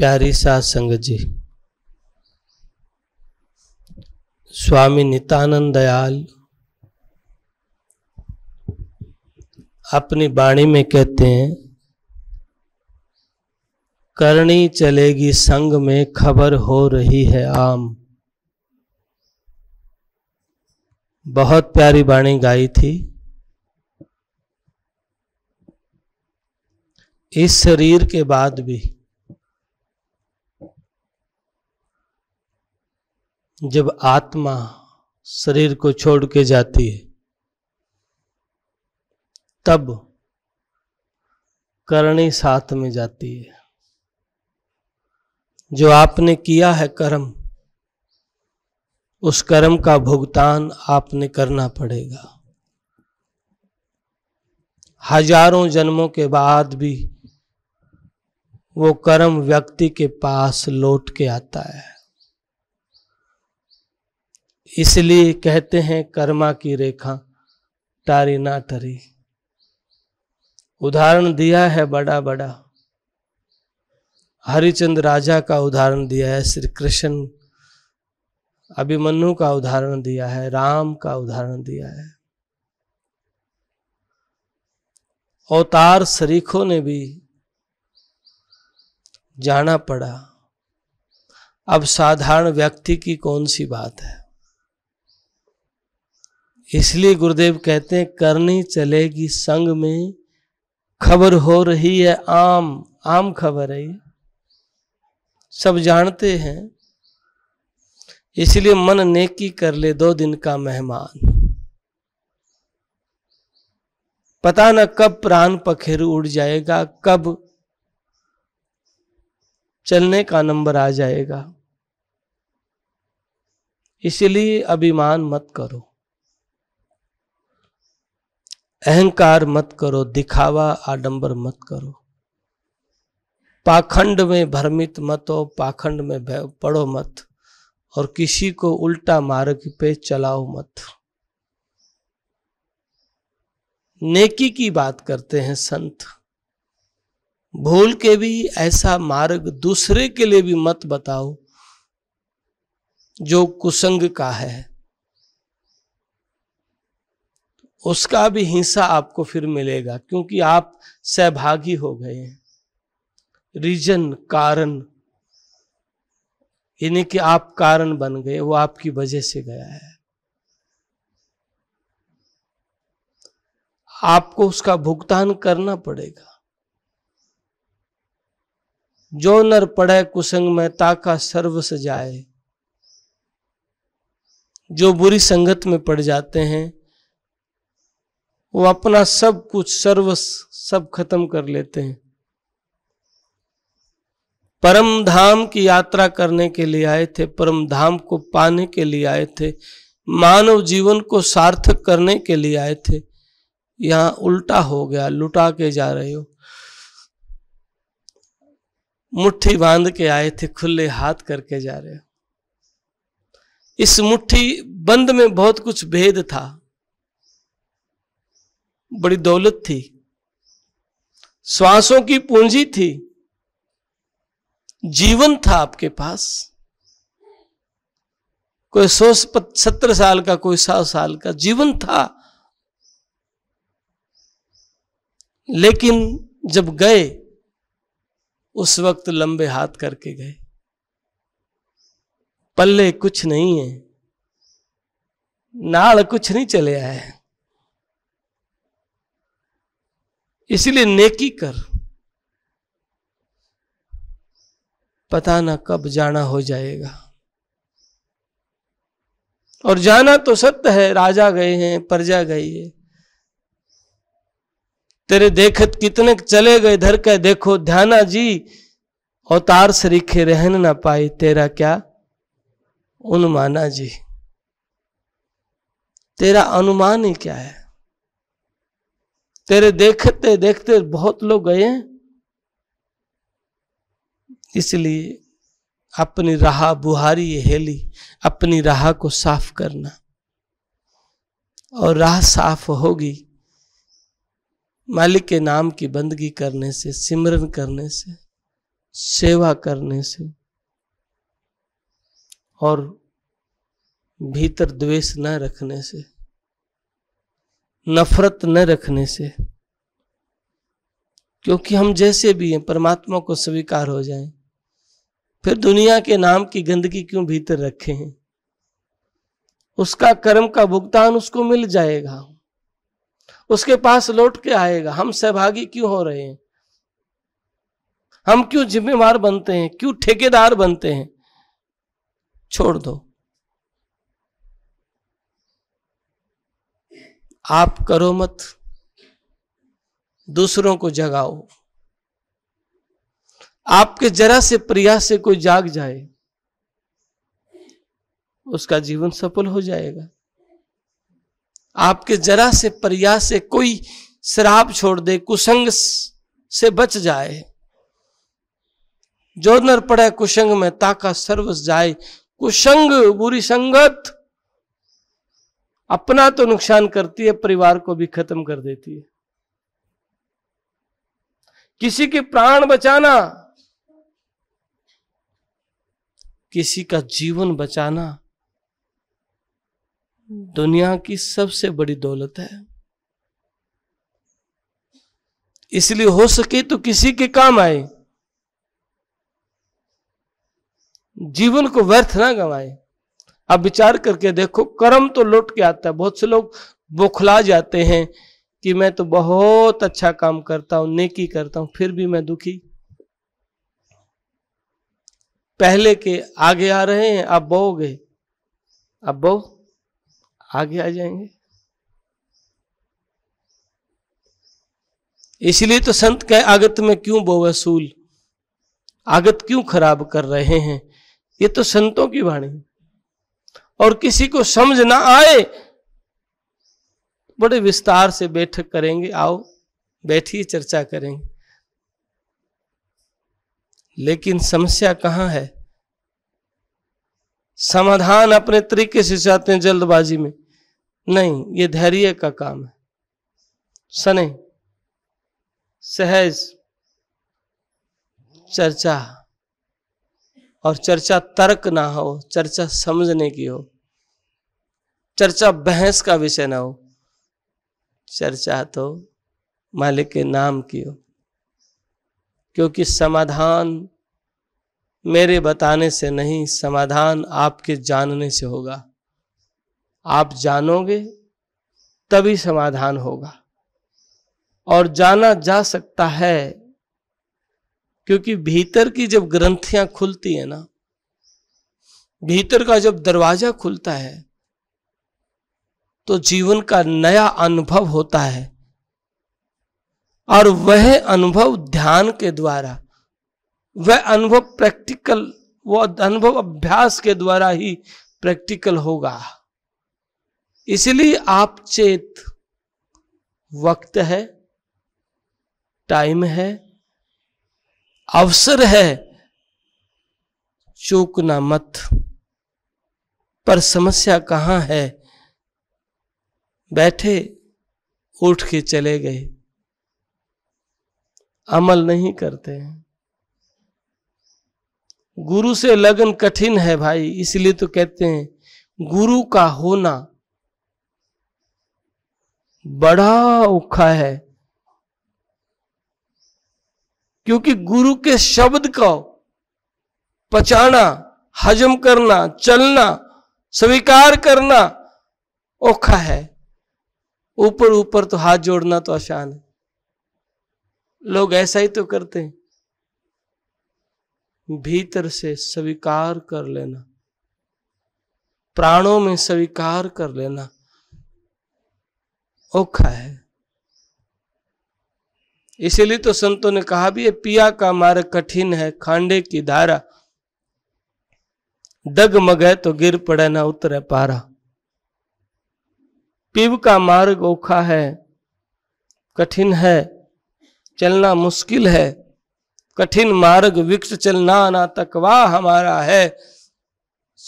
प्यारी साध जी स्वामी नितानंद दयाल अपनी बाणी में कहते हैं करनी चलेगी संग में खबर हो रही है आम बहुत प्यारी बाणी गाई थी इस शरीर के बाद भी जब आत्मा शरीर को छोड़ के जाती है तब करणी साथ में जाती है जो आपने किया है कर्म उस कर्म का भुगतान आपने करना पड़ेगा हजारों जन्मों के बाद भी वो कर्म व्यक्ति के पास लौट के आता है इसलिए कहते हैं कर्मा की रेखा टारी ना टरी उदाहरण दिया है बड़ा बड़ा हरिचंद राजा का उदाहरण दिया है श्री कृष्ण अभिमनु का उदाहरण दिया है राम का उदाहरण दिया है अवतार शरीखों ने भी जाना पड़ा अब साधारण व्यक्ति की कौन सी बात है इसलिए गुरुदेव कहते हैं करनी चलेगी संग में खबर हो रही है आम आम खबर है सब जानते हैं इसलिए मन नेकी कर ले दो दिन का मेहमान पता न कब प्राण पखेरु उड़ जाएगा कब चलने का नंबर आ जाएगा इसलिए अभिमान मत करो अहंकार मत करो दिखावा आडंबर मत करो पाखंड में भ्रमित मत हो पाखंड में पड़ो मत और किसी को उल्टा मार्ग पे चलाओ मत नेकी की बात करते हैं संत भूल के भी ऐसा मार्ग दूसरे के लिए भी मत बताओ जो कुसंग का है उसका भी हिस्सा आपको फिर मिलेगा क्योंकि आप सहभागी हो गए हैं रीजन कारण यानी कि आप कारण बन गए वो आपकी वजह से गया है आपको उसका भुगतान करना पड़ेगा जो नर पड़े कुसंग में ताका सर्व सजाए जो बुरी संगत में पड़ जाते हैं वो अपना सब कुछ सर्व सब खत्म कर लेते हैं परम धाम की यात्रा करने के लिए आए थे परम धाम को पाने के लिए आए थे मानव जीवन को सार्थक करने के लिए आए थे यहां उल्टा हो गया लुटा के जा रहे हो मुट्ठी बांध के आए थे खुले हाथ करके जा रहे हो इस मुट्ठी बंद में बहुत कुछ भेद था बड़ी दौलत थी श्वासों की पूंजी थी जीवन था आपके पास कोई सौ सत्तर साल का कोई सौ साल का जीवन था लेकिन जब गए उस वक्त लंबे हाथ करके गए पल्ले कुछ नहीं है नाड़ कुछ नहीं चले आए इसलिए नेकी कर पता ना कब जाना हो जाएगा और जाना तो सत्य है राजा गए हैं प्रजा गई है तेरे देखत कितने चले गए धर के देखो ध्याना जी अवतार सरीखे रहन ना पाई तेरा क्या उनमाना जी तेरा अनुमान ही क्या है तेरे देखते देखते बहुत लोग गए इसलिए अपनी राह बुहारी हेली अपनी राह को साफ करना और राह साफ होगी मालिक के नाम की बंदगी करने से सिमरन करने से सेवा करने से और भीतर द्वेष न रखने से नफरत न रखने से क्योंकि हम जैसे भी हैं परमात्मा को स्वीकार हो जाएं फिर दुनिया के नाम की गंदगी क्यों भीतर रखे हैं उसका कर्म का भुगतान उसको मिल जाएगा उसके पास लौट के आएगा हम सहभागी क्यों हो रहे हैं हम क्यों जिम्मेवार बनते हैं क्यों ठेकेदार बनते हैं छोड़ दो आप करो मत दूसरों को जगाओ आपके जरा से प्रयास से कोई जाग जाए उसका जीवन सफल हो जाएगा आपके जरा से प्रयास से कोई शराब छोड़ दे कुसंग से बच जाए जो नर पड़े कुसंग में ताका सर्वस जाए कुसंग बुरी संगत अपना तो नुकसान करती है परिवार को भी खत्म कर देती है किसी के प्राण बचाना किसी का जीवन बचाना दुनिया की सबसे बड़ी दौलत है इसलिए हो सके तो किसी के काम आए जीवन को व्यर्थ ना गंवाए अब विचार करके देखो कर्म तो लौट के आता है बहुत से लोग बौखला जाते हैं कि मैं तो बहुत अच्छा काम करता हूं नेकी करता हूं फिर भी मैं दुखी पहले के आगे आ रहे हैं आप गए अब बो आगे आ जाएंगे इसलिए तो संत कहे आगत में क्यों बो वसूल आगत क्यों खराब कर रहे हैं ये तो संतों की वाणी है और किसी को समझ ना आए बड़े विस्तार से बैठक करेंगे आओ बैठिए चर्चा करेंगे लेकिन समस्या कहां है समाधान अपने तरीके से चाहते हैं जल्दबाजी में नहीं ये धैर्य का काम है सने सहज चर्चा और चर्चा तर्क ना हो चर्चा समझने की हो चर्चा बहस का विषय ना हो चर्चा तो मालिक के नाम की हो क्योंकि समाधान मेरे बताने से नहीं समाधान आपके जानने से होगा आप जानोगे तभी समाधान होगा और जाना जा सकता है क्योंकि भीतर की जब ग्रंथियां खुलती है ना भीतर का जब दरवाजा खुलता है तो जीवन का नया अनुभव होता है और वह अनुभव ध्यान के द्वारा वह अनुभव प्रैक्टिकल वो अनुभव अभ्यास के द्वारा ही प्रैक्टिकल होगा इसलिए आप चेत वक्त है टाइम है अवसर है चूकना मत पर समस्या कहाँ है बैठे उठ के चले गए अमल नहीं करते हैं गुरु से लगन कठिन है भाई इसलिए तो कहते हैं गुरु का होना बड़ा औखा है क्योंकि गुरु के शब्द को पचाना हजम करना चलना स्वीकार करना औखा है ऊपर ऊपर तो हाथ जोड़ना तो आसान है लोग ऐसा ही तो करते हैं भीतर से स्वीकार कर लेना प्राणों में स्वीकार कर लेना औखा है इसीलिए तो संतों ने कहा भी है पिया का मार्ग कठिन है खांडे की धारा मगे तो गिर पड़े ना उतरे पारा पीव का मार्ग औखा है कठिन है चलना मुश्किल है कठिन मार्ग विक्ष चलना ना तकवा हमारा है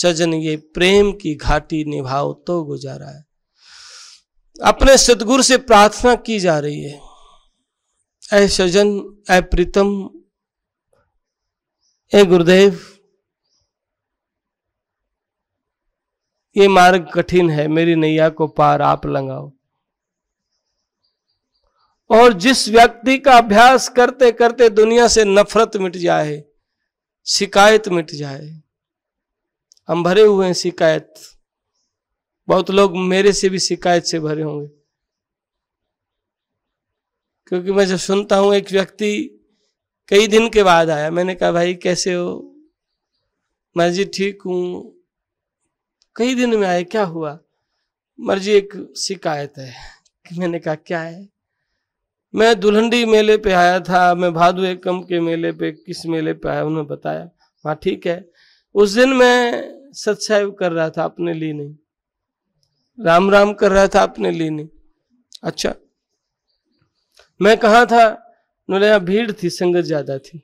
सजन ये प्रेम की घाटी निभाओ तो गुजारा है अपने सदगुरु से प्रार्थना की जा रही है ऐ सजन ऐ प्रीतम ए गुरुदेव ये मार्ग कठिन है मेरी नैया को पार आप लगाओ और जिस व्यक्ति का अभ्यास करते करते दुनिया से नफरत मिट जाए शिकायत मिट जाए हम भरे हुए हैं शिकायत बहुत लोग मेरे से भी शिकायत से भरे होंगे क्योंकि मैं जब सुनता हूं एक व्यक्ति कई दिन के बाद आया मैंने कहा भाई कैसे हो मर्जी ठीक हूं कई दिन में आए क्या हुआ मर्जी एक शिकायत है कि मैंने कहा क्या है मैं दुल्हनडी मेले पे आया था मैं भादु एकम के मेले पे किस मेले पे आया उन्होंने बताया हाँ ठीक है उस दिन मैं सत्साइव कर रहा था अपने लिए नहीं राम राम कर रहा था अपने लिए नहीं अच्छा मैं कहा था बोले यहाँ भीड़ थी संगत ज्यादा थी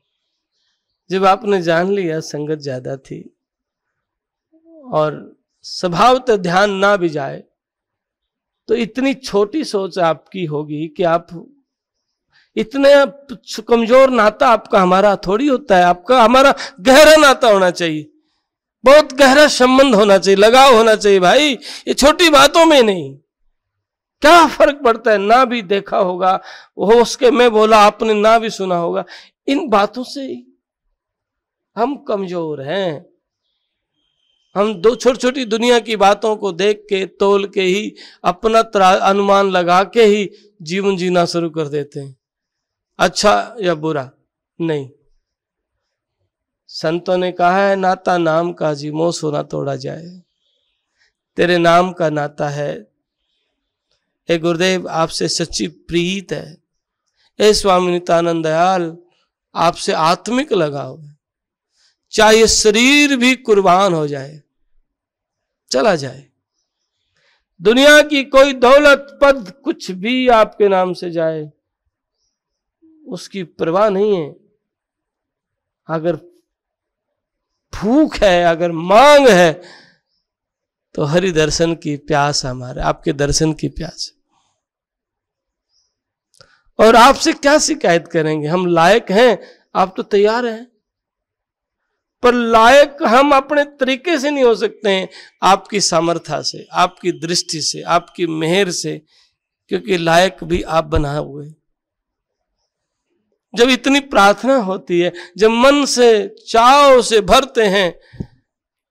जब आपने जान लिया संगत ज्यादा थी और स्वभाव तो ध्यान ना भी जाए तो इतनी छोटी सोच आपकी होगी कि आप इतने कमजोर नाता आपका हमारा थोड़ी होता है आपका हमारा गहरा नाता होना चाहिए बहुत गहरा संबंध होना चाहिए लगाव होना चाहिए भाई ये छोटी बातों में नहीं क्या फर्क पड़ता है ना भी देखा होगा वो उसके मैं बोला आपने ना भी सुना होगा इन बातों से हम कमजोर हैं हम दो छोटी छोटी दुनिया की बातों को देख के तोल के ही अपना अनुमान लगा के ही जीवन जीना शुरू कर देते हैं अच्छा या बुरा नहीं संतों ने कहा है नाता नाम का जी मोह सोना तोड़ा जाए तेरे नाम का नाता है हे गुरुदेव आपसे सच्ची प्रीत है हे स्वामी नितानंद दयाल आपसे आत्मिक लगाव है चाहे शरीर भी कुर्बान हो जाए चला जाए दुनिया की कोई दौलत पद कुछ भी आपके नाम से जाए उसकी परवाह नहीं है अगर भूख है अगर मांग है तो हरि दर्शन की प्यास हमारे आपके दर्शन की प्यास और आपसे क्या शिकायत करेंगे हम लायक हैं आप तो तैयार हैं पर लायक हम अपने तरीके से नहीं हो सकते हैं आपकी सामर्था से आपकी दृष्टि से आपकी मेहर से क्योंकि लायक भी आप बना हुए जब इतनी प्रार्थना होती है जब मन से चाव से भरते हैं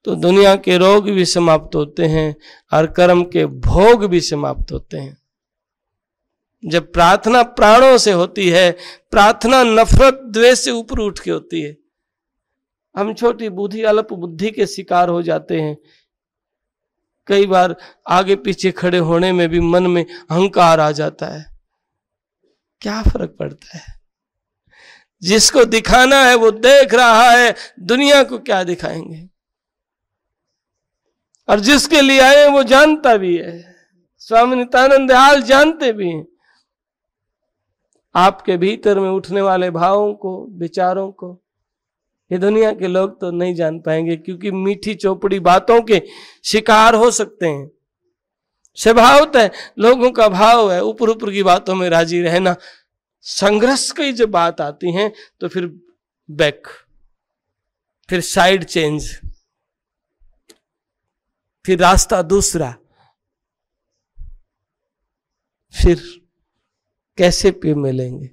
तो दुनिया के रोग भी समाप्त होते हैं और कर्म के भोग भी समाप्त होते हैं जब प्रार्थना प्राणों से होती है प्रार्थना नफरत द्वेष से ऊपर उठ के होती है हम छोटी बुद्धि अल्प बुद्धि के शिकार हो जाते हैं कई बार आगे पीछे खड़े होने में भी मन में अहंकार आ जाता है क्या फर्क पड़ता है जिसको दिखाना है वो देख रहा है दुनिया को क्या दिखाएंगे और जिसके लिए आए वो जानता भी है स्वामी नित्यानंद हाल जानते भी हैं आपके भीतर में उठने वाले भावों को विचारों को ये दुनिया के लोग तो नहीं जान पाएंगे क्योंकि मीठी चौपड़ी बातों के शिकार हो सकते हैं स्वभावत तो है लोगों का भाव है ऊपर ऊपर की बातों में राजी रहना संघर्ष की जब बात आती है तो फिर बैक फिर साइड चेंज फिर रास्ता दूसरा फिर कैसे पे मिलेंगे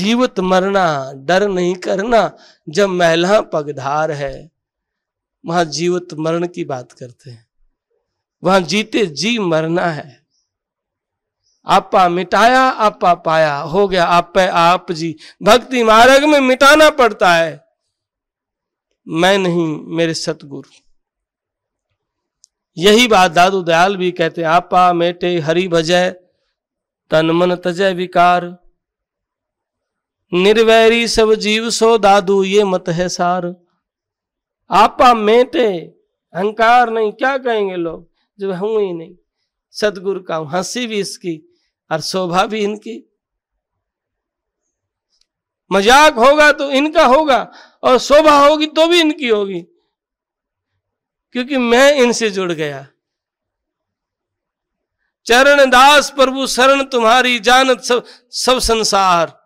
जीवत मरना डर नहीं करना जब महिला पगधार है वहां जीवत मरण की बात करते हैं वहां जीते जी मरना है आपा मिटाया आपा पाया हो गया आप आप जी भक्ति मार्ग में मिटाना पड़ता है मैं नहीं मेरे सतगुरु यही बात दादू दयाल भी कहते आपा मेटे हरि भजय तन मन तजय विकार निर्वैरी सब जीव सो दादू ये मत है सार आपा मेटे अहंकार नहीं क्या कहेंगे लोग जब हूं ही नहीं सदगुरु का हंसी भी इसकी और शोभा भी इनकी मजाक होगा तो इनका होगा और शोभा होगी तो भी इनकी होगी क्योंकि मैं इनसे जुड़ गया चरण दास प्रभु शरण तुम्हारी जानत सब सब संसार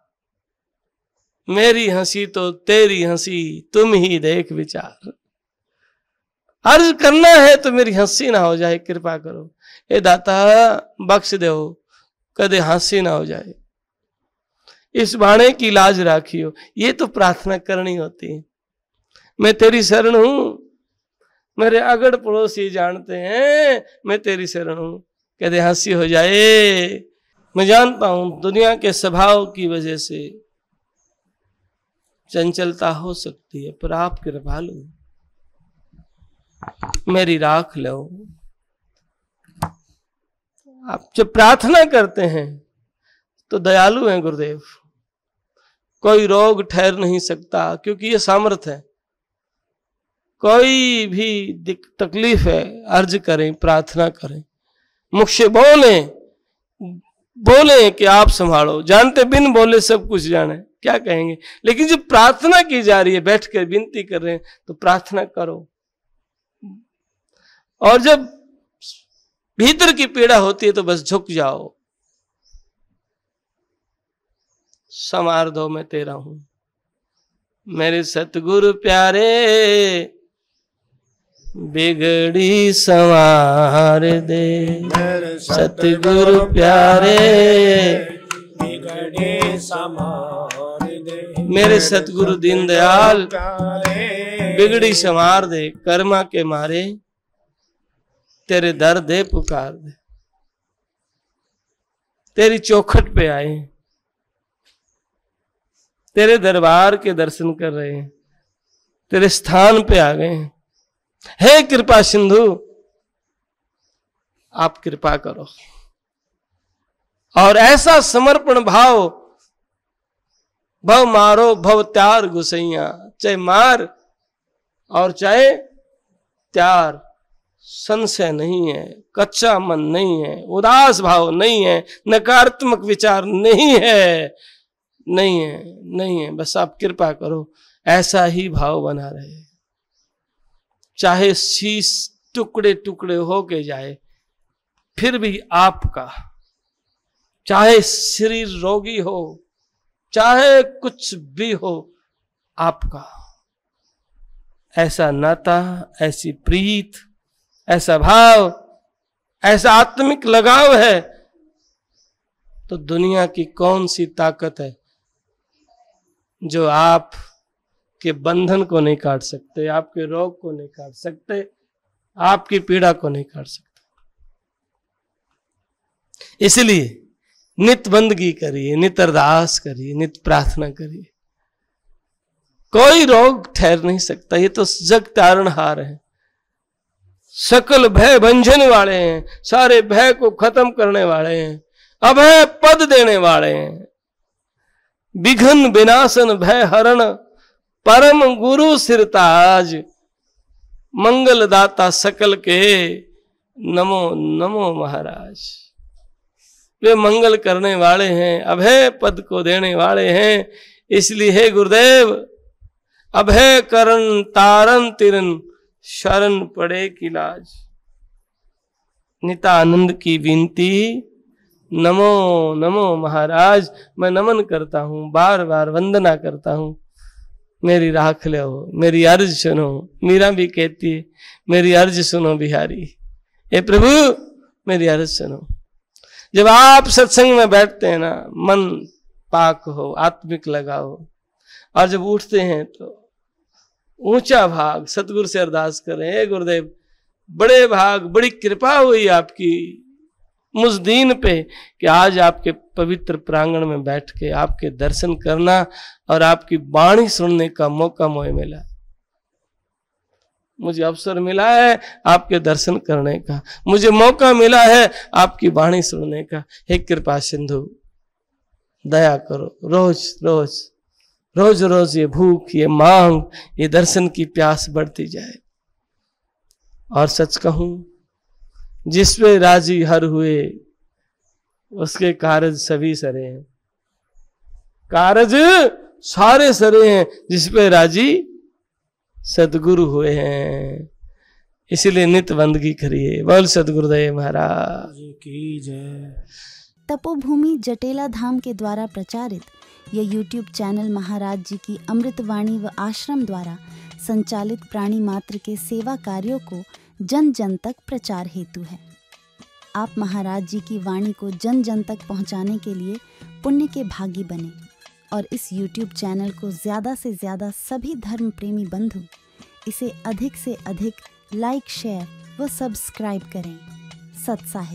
मेरी हंसी तो तेरी हंसी तुम ही देख विचार अर्ज करना है तो मेरी हंसी ना हो जाए कृपा करो ये दाता बख्श दे कदे हंसी ना हो जाए इस बाणे की लाज राखियो ये तो प्रार्थना करनी होती है मैं तेरी शरण हूं मेरे अगड़ पड़ोस ये जानते हैं मैं तेरी शरण हूं कहते हंसी हो जाए मैं जानता हूं दुनिया के स्वभाव की वजह से चंचलता हो सकती है पर आप कृपा लो मेरी राख लो आप जब प्रार्थना करते हैं तो दयालु हैं गुरुदेव कोई रोग ठहर नहीं सकता क्योंकि ये सामर्थ है कोई भी तकलीफ है अर्ज करें प्रार्थना करें मुख से बोले बोले कि आप संभालो जानते बिन बोले सब कुछ जाने क्या कहेंगे लेकिन जब प्रार्थना की जा रही है बैठ कर विनती कर रहे हैं तो प्रार्थना करो और जब भीतर की पीड़ा होती है तो बस झुक जाओ दो मैं तेरा हूं मेरे सतगुरु प्यारे बिगड़ी संवार दे सतगुरु प्यारे बिगड़े संवार दे मेरे सतगुरु दीन दयाल बिगड़ी संवार दे कर्मा के मारे तेरे दर दे पुकार दे तेरी चौखट पे आए तेरे दरबार के दर्शन कर रहे हैं तेरे स्थान पे आ गए हैं हे कृपा सिंधु आप कृपा करो और ऐसा समर्पण भाव भव मारो भव त्यार घुसैया चाहे मार और चाहे त्यार संशय नहीं है कच्चा मन नहीं है उदास भाव नहीं है नकारात्मक विचार नहीं है नहीं है नहीं है बस आप कृपा करो ऐसा ही भाव बना रहे चाहे शीश टुकड़े टुकड़े होके जाए फिर भी आपका चाहे शरीर रोगी हो चाहे कुछ भी हो आपका ऐसा नाता ऐसी प्रीत ऐसा भाव ऐसा आत्मिक लगाव है तो दुनिया की कौन सी ताकत है जो आप के बंधन को नहीं काट सकते आपके रोग को नहीं काट सकते आपकी पीड़ा को नहीं काट सकते इसलिए नित बंदगी करिए नित अरदास करिए नित प्रार्थना करिए कोई रोग ठहर नहीं सकता ये तो जग तारण हार है सकल भय भंजन वाले हैं सारे भय को खत्म करने वाले हैं अभय पद देने वाले हैं विघन विनाशन भय हरण परम गुरु सिरताज मंगल दाता सकल के नमो नमो महाराज वे मंगल करने वाले हैं अभय पद को देने वाले हैं इसलिए हे गुरुदेव अभय करण तारन तिरन शरण पड़े की लाज नितानंद की विनती नमो नमो महाराज मैं नमन करता हूँ बार बार वंदना करता हूँ मेरी राख ले हो मेरी अर्ज सुनो मीरा भी कहती है मेरी अर्ज सुनो बिहारी हे प्रभु मेरी अर्ज सुनो जब आप सत्संग में बैठते हैं ना मन पाक हो आत्मिक लगाओ और जब उठते हैं तो ऊंचा भाग सतगुरु से अरदास करें हे गुरुदेव बड़े भाग बड़ी कृपा हुई आपकी मुजदीन पे कि आज आपके पवित्र प्रांगण में बैठ के आपके दर्शन करना और आपकी बाणी सुनने का मौका मुझे मिला मुझे अवसर मिला है आपके दर्शन करने का मुझे मौका मिला है आपकी बाणी सुनने का हे कृपा सिंधु दया करो रोज रोज रोज रोज ये भूख ये मांग ये दर्शन की प्यास बढ़ती जाए और सच कहूं जिसमें राजी हर हुए उसके कारज सभी सरे हैं कारज सारे सरे हैं जिसपे राजी सदगुरु हुए हैं इसीलिए नित बंदगी करिए बोल सदगुरुदेव महाराज की जय तपोभूमि जटेला धाम के द्वारा प्रचारित यह यूट्यूब चैनल महाराज जी की अमृतवाणी व आश्रम द्वारा संचालित प्राणी मात्र के सेवा कार्यों को जन जन तक प्रचार हेतु है आप महाराज जी की वाणी को जन जन तक पहुंचाने के लिए पुण्य के भागी बने और इस YouTube चैनल को ज़्यादा से ज़्यादा सभी धर्म प्रेमी बंधु इसे अधिक से अधिक लाइक शेयर व सब्सक्राइब करें सत्साह